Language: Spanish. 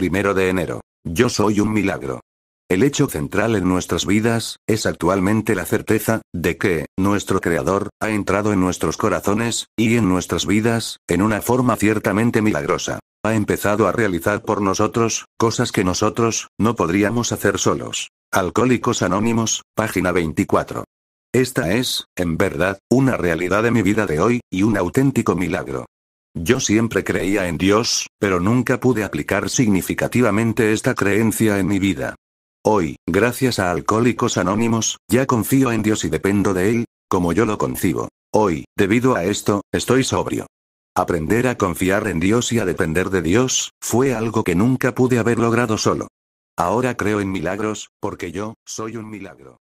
Primero de enero. Yo soy un milagro. El hecho central en nuestras vidas, es actualmente la certeza, de que, nuestro Creador, ha entrado en nuestros corazones, y en nuestras vidas, en una forma ciertamente milagrosa. Ha empezado a realizar por nosotros, cosas que nosotros, no podríamos hacer solos. Alcohólicos Anónimos, página 24. Esta es, en verdad, una realidad de mi vida de hoy, y un auténtico milagro. Yo siempre creía en Dios, pero nunca pude aplicar significativamente esta creencia en mi vida. Hoy, gracias a Alcohólicos Anónimos, ya confío en Dios y dependo de Él, como yo lo concibo. Hoy, debido a esto, estoy sobrio. Aprender a confiar en Dios y a depender de Dios, fue algo que nunca pude haber logrado solo. Ahora creo en milagros, porque yo, soy un milagro.